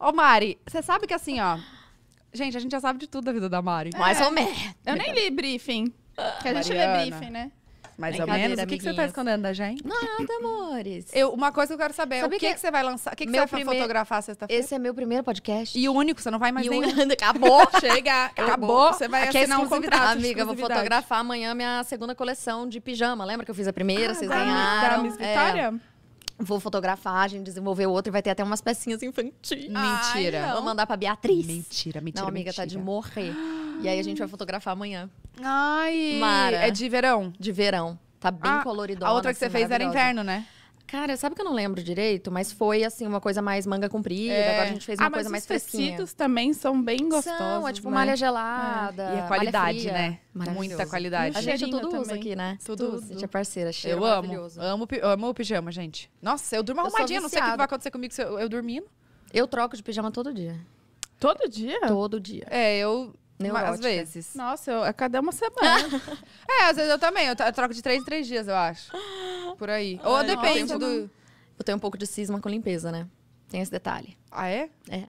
Ô, Mari, você sabe que assim, ó. Gente, a gente já sabe de tudo da vida da Mari. É. Mais ou menos. Eu nem li briefing. Que a gente Mariana. lê briefing, né? Mais ou menos. O que, que você tá escondendo da gente? Nada, amores. Eu, uma coisa que eu quero saber. Sabe o que, que, que você vai lançar? O que, que você vai fotografar sexta-feira? Esse é meu primeiro podcast. E o único, você não vai mais e nenhum. Un... Acabou. Chega. Acabou. Você vai Aqui é assinar é um contrato. Amiga, vou fotografar amanhã minha segunda coleção de pijama. Lembra que eu fiz a primeira? Ah, vocês ganharam. Da Miss Vitória? É... Vou fotografar, a gente desenvolver outro e vai ter até umas pecinhas infantis. Mentira. Ai, Vou mandar pra Beatriz. Mentira, mentira. Não, amiga, mentira. tá de morrer. E aí a gente vai fotografar amanhã. Ai! Mara. É de verão? De verão. Tá bem ah, coloridona. A outra que assim, você fez era inverno, né? Cara, sabe que eu não lembro direito, mas foi assim, uma coisa mais manga comprida. É. Agora a gente fez uma ah, coisa mais fresquinha. Os tecidos também são bem gostosos. São, é tipo né? malha gelada. É. E a qualidade, né? Muita qualidade. A gente tudo também. usa aqui, né? Tudo. A gente é parceira, cheia. eu amo. amo. Amo o pijama, gente. Nossa, eu durmo eu arrumadinha. Não sei o que vai acontecer comigo se eu, eu dormindo. Eu troco de pijama todo dia. Todo dia? Todo dia. É, eu. Neurótica. Às vezes. Nossa, eu, é cada uma semana. é, às vezes eu também. Eu, eu troco de três em três dias, eu acho por aí. Ah, Ou depende do. Eu tenho um pouco de cisma com limpeza, né? Tem esse detalhe. Ah, é? É.